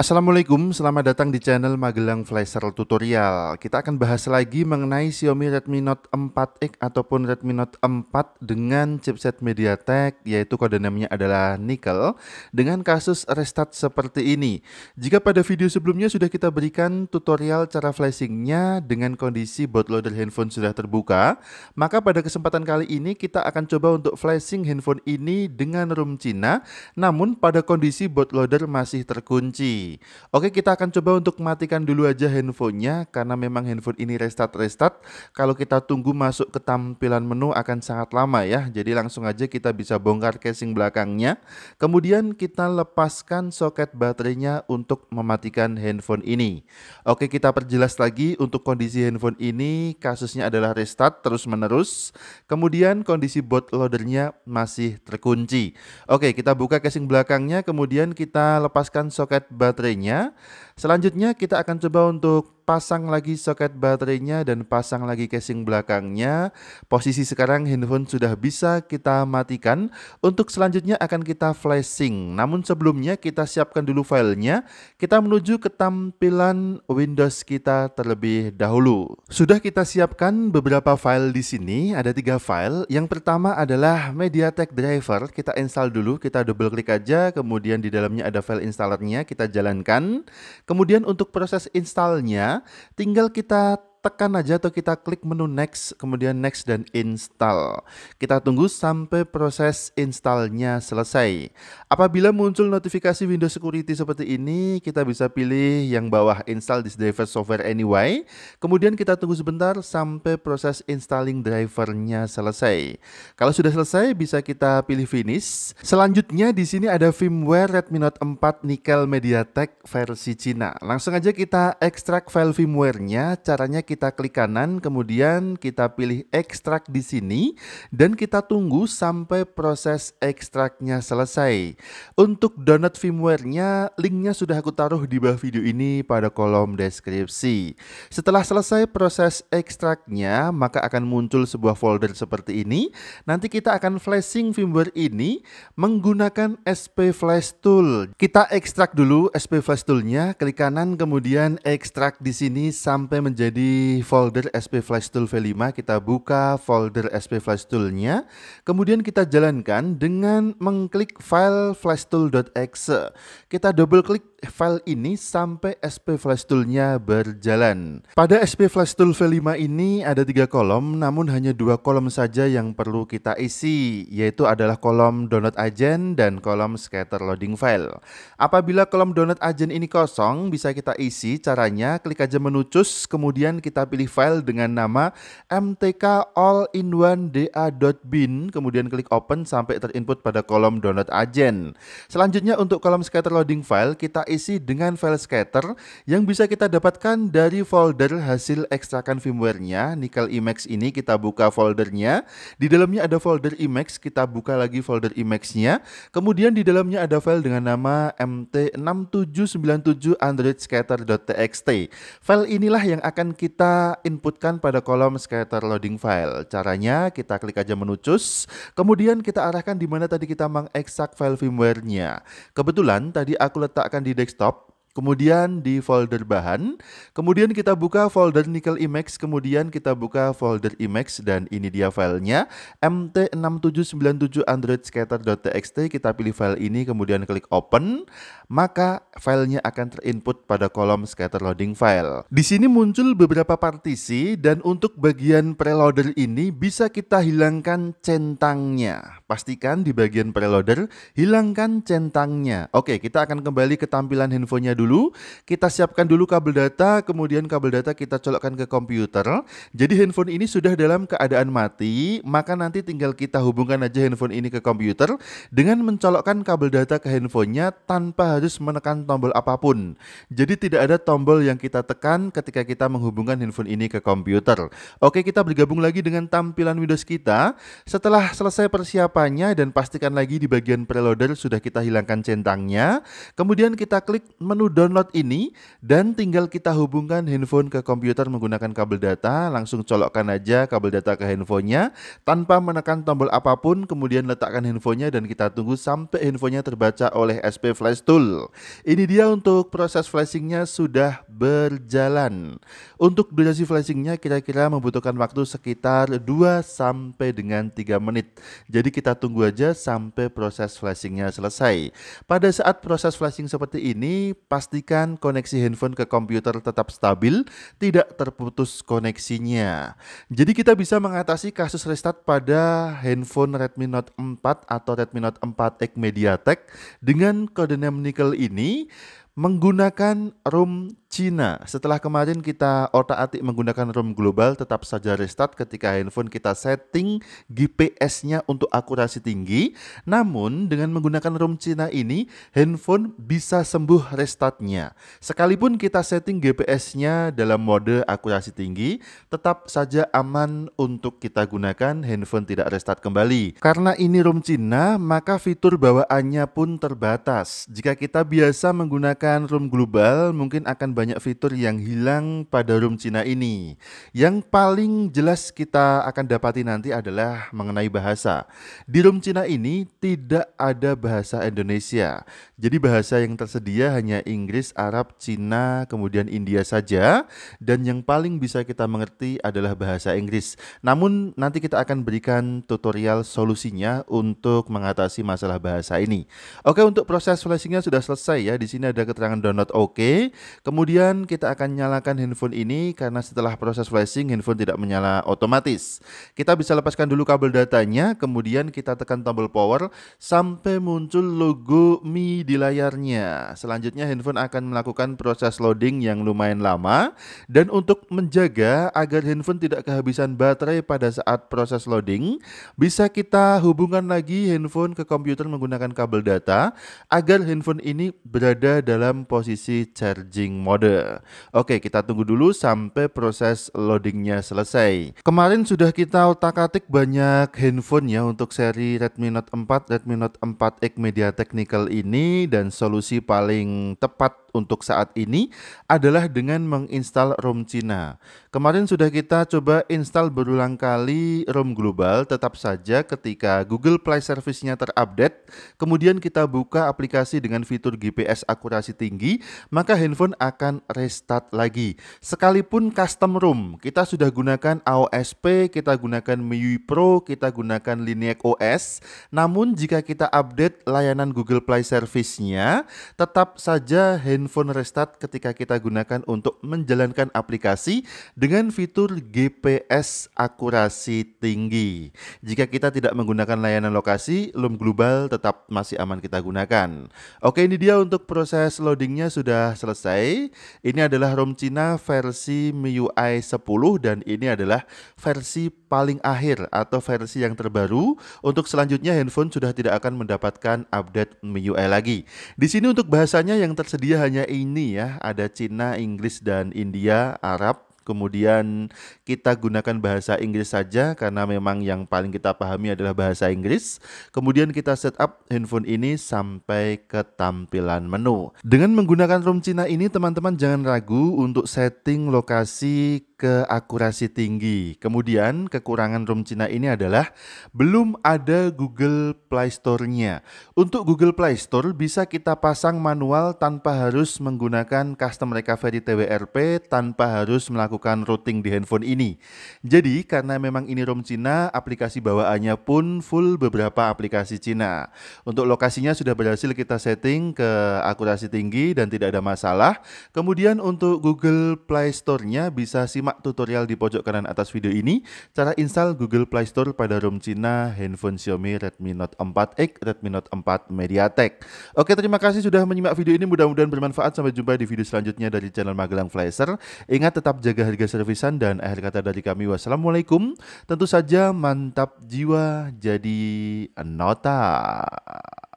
Assalamualaikum, selamat datang di channel Magelang Flasher Tutorial. Kita akan bahas lagi mengenai Xiaomi Redmi Note 4X ataupun Redmi Note 4 dengan chipset MediaTek yaitu kode namanya adalah Nickel dengan kasus restart seperti ini. Jika pada video sebelumnya sudah kita berikan tutorial cara flashingnya dengan kondisi bootloader handphone sudah terbuka, maka pada kesempatan kali ini kita akan coba untuk flashing handphone ini dengan ROM Cina namun pada kondisi bootloader masih terkunci. Oke, kita akan coba untuk matikan dulu aja handphonenya karena memang handphone ini restart-restart. Kalau kita tunggu masuk ke tampilan menu akan sangat lama ya. Jadi langsung aja kita bisa bongkar casing belakangnya. Kemudian kita lepaskan soket baterainya untuk mematikan handphone ini. Oke, kita perjelas lagi untuk kondisi handphone ini kasusnya adalah restart terus-menerus. Kemudian kondisi boot loadernya masih terkunci. Oke, kita buka casing belakangnya kemudian kita lepaskan soket baterainya baterainya. Selanjutnya kita akan coba untuk pasang lagi soket baterainya dan pasang lagi casing belakangnya. Posisi sekarang handphone sudah bisa kita matikan. Untuk selanjutnya akan kita flashing. Namun sebelumnya kita siapkan dulu filenya. Kita menuju ke tampilan Windows kita terlebih dahulu. Sudah kita siapkan beberapa file di sini. Ada tiga file. Yang pertama adalah MediaTek driver. Kita install dulu. Kita double klik aja. Kemudian di dalamnya ada file installernya. Kita jalankan. Kemudian untuk proses installnya tinggal kita tekan aja atau kita klik menu next, kemudian next dan install. Kita tunggu sampai proses installnya selesai. Apabila muncul notifikasi Windows Security seperti ini, kita bisa pilih yang bawah install this driver software anyway. Kemudian kita tunggu sebentar sampai proses installing drivernya selesai. Kalau sudah selesai, bisa kita pilih finish. Selanjutnya di sini ada firmware Redmi Note 4 Nickel MediaTek versi Cina. Langsung aja kita ekstrak file firmware Caranya kita klik kanan, kemudian kita pilih ekstrak di sini, dan kita tunggu sampai proses ekstraknya selesai. Untuk download firmware-nya, linknya sudah aku taruh di bawah video ini pada kolom deskripsi. Setelah selesai proses ekstraknya, maka akan muncul sebuah folder seperti ini. Nanti kita akan flashing firmware ini menggunakan SP Flash Tool. Kita ekstrak dulu SP Flash Tool-nya, klik kanan kemudian ekstrak di sini sampai menjadi folder SP Flash Tool V5, kita buka folder SP Flash Tool-nya. Kemudian kita jalankan dengan mengklik file flashtool.exe. Kita double klik file ini sampai SP flash Tool-nya berjalan. Pada SP flash tool V5 ini ada tiga kolom, namun hanya dua kolom saja yang perlu kita isi, yaitu adalah kolom download agent dan kolom scatter loading file. Apabila kolom download agent ini kosong, bisa kita isi caranya, klik aja menu choose, kemudian kita pilih file dengan nama mtk all in one da.bin, kemudian klik open sampai terinput pada kolom download agent. Selanjutnya untuk kolom scatter loading file, kita isi dengan file scatter yang bisa kita dapatkan dari folder hasil ekstrakan firmware-nya. Nickel Emacs ini kita buka foldernya. Di dalamnya ada folder Emacs, kita buka lagi folder Emacs-nya. Kemudian di dalamnya ada file dengan nama mt6797 androidscatter.txt. File inilah yang akan kita inputkan pada kolom scatter loading file. Caranya kita klik aja menu choose, kemudian kita arahkan di mana tadi kita mengekstrak file firmware Kebetulan tadi aku letakkan di desktop, kemudian di folder bahan, kemudian kita buka folder nickel imax, kemudian kita buka folder imax dan ini dia filenya mt6797 androidscatter.txt kita pilih file ini kemudian klik open, maka filenya akan terinput pada kolom scatter loading file. Di sini muncul beberapa partisi dan untuk bagian preloader ini bisa kita hilangkan centangnya. Pastikan di bagian preloader, hilangkan centangnya. Oke, kita akan kembali ke tampilan handphonenya dulu. Kita siapkan dulu kabel data, kemudian kabel data kita colokkan ke komputer. Jadi handphone ini sudah dalam keadaan mati, maka nanti tinggal kita hubungkan aja handphone ini ke komputer dengan mencolokkan kabel data ke handphonenya tanpa harus menekan tombol apapun. Jadi tidak ada tombol yang kita tekan ketika kita menghubungkan handphone ini ke komputer. Oke, kita bergabung lagi dengan tampilan Windows kita. Setelah selesai persiapan pipanya dan pastikan lagi di bagian preloader sudah kita hilangkan centangnya. Kemudian kita klik menu download ini dan tinggal kita hubungkan handphone ke komputer menggunakan kabel data. Langsung colokkan aja kabel data ke handphonenya tanpa menekan tombol apapun. Kemudian letakkan handphonenya dan kita tunggu sampai handphonenya terbaca oleh SP Flash Tool. Ini dia untuk proses flashingnya sudah berjalan. Untuk durasi flashingnya kira-kira membutuhkan waktu sekitar 2 sampai dengan 3 menit. Jadi kita kita tunggu aja sampai proses flashingnya selesai. Pada saat proses flashing seperti ini, pastikan koneksi handphone ke komputer tetap stabil, tidak terputus koneksinya. Jadi kita bisa mengatasi kasus restart pada handphone Redmi Note 4 atau Redmi Note 4X MediaTek dengan kode name Nickel ini menggunakan ROM Cina, setelah kemarin kita otak-atik menggunakan ROM global, tetap saja restart ketika handphone kita setting GPS-nya untuk akurasi tinggi. Namun, dengan menggunakan ROM Cina ini, handphone bisa sembuh restartnya. Sekalipun kita setting GPS-nya dalam mode akurasi tinggi, tetap saja aman untuk kita gunakan handphone tidak restart kembali. Karena ini ROM Cina, maka fitur bawaannya pun terbatas. Jika kita biasa menggunakan ROM global, mungkin akan banyak fitur yang hilang pada Room Cina ini. Yang paling jelas kita akan dapati nanti adalah mengenai bahasa. Di Room Cina ini tidak ada bahasa Indonesia. Jadi bahasa yang tersedia hanya Inggris, Arab, Cina, kemudian India saja. Dan yang paling bisa kita mengerti adalah bahasa Inggris. Namun nanti kita akan berikan tutorial solusinya untuk mengatasi masalah bahasa ini. Oke, untuk proses flashingnya sudah selesai ya. Di sini ada keterangan download oke. Okay. Kemudian Kemudian kita akan nyalakan handphone ini karena setelah proses flashing handphone tidak menyala otomatis. Kita bisa lepaskan dulu kabel datanya, kemudian kita tekan tombol power sampai muncul logo Mi di layarnya. Selanjutnya handphone akan melakukan proses loading yang lumayan lama dan untuk menjaga agar handphone tidak kehabisan baterai pada saat proses loading, bisa kita hubungkan lagi handphone ke komputer menggunakan kabel data agar handphone ini berada dalam posisi charging mode mode. Oke, kita tunggu dulu sampai proses loadingnya selesai. Kemarin sudah kita otak-atik banyak handphone ya untuk seri Redmi Note 4, Redmi Note 4X Media Technical ini dan solusi paling tepat untuk saat ini adalah dengan menginstal ROM Cina. Kemarin sudah kita coba install berulang kali ROM global, tetap saja ketika Google Play Service-nya terupdate, kemudian kita buka aplikasi dengan fitur GPS akurasi tinggi, maka handphone akan akan restart lagi. Sekalipun custom room, kita sudah gunakan AOSP, kita gunakan MIUI Pro, kita gunakan Lineage OS. Namun jika kita update layanan Google Play service tetap saja handphone restart ketika kita gunakan untuk menjalankan aplikasi dengan fitur GPS akurasi tinggi. Jika kita tidak menggunakan layanan lokasi, Loom Global tetap masih aman kita gunakan. Oke, ini dia untuk proses loadingnya sudah selesai. Ini adalah ROM Cina versi MIUI 10 dan ini adalah versi paling akhir atau versi yang terbaru. Untuk selanjutnya handphone sudah tidak akan mendapatkan update MIUI lagi. Di sini untuk bahasanya yang tersedia hanya ini ya, ada Cina, Inggris dan India, Arab, kemudian kita gunakan bahasa Inggris saja karena memang yang paling kita pahami adalah bahasa Inggris. Kemudian kita setup handphone ini sampai ke tampilan menu. Dengan menggunakan room Cina ini teman-teman jangan ragu untuk setting lokasi ke akurasi tinggi. Kemudian kekurangan ROM Cina ini adalah belum ada Google Play Store-nya. Untuk Google Play Store bisa kita pasang manual tanpa harus menggunakan custom recovery TWRP, tanpa harus melakukan routing di handphone ini. Jadi karena memang ini ROM Cina, aplikasi bawaannya pun full beberapa aplikasi Cina. Untuk lokasinya sudah berhasil kita setting ke akurasi tinggi dan tidak ada masalah. Kemudian untuk Google Play Store-nya bisa simak simak tutorial di pojok kanan atas video ini, cara install Google Play Store pada ROM Cina handphone Xiaomi Redmi Note 4X, Redmi Note 4 MediaTek. Oke, terima kasih sudah menyimak video ini, mudah-mudahan bermanfaat. Sampai jumpa di video selanjutnya dari channel Magelang Flasher. Ingat tetap jaga harga servisan dan akhir kata dari kami, wassalamualaikum. Tentu saja mantap jiwa jadi nota.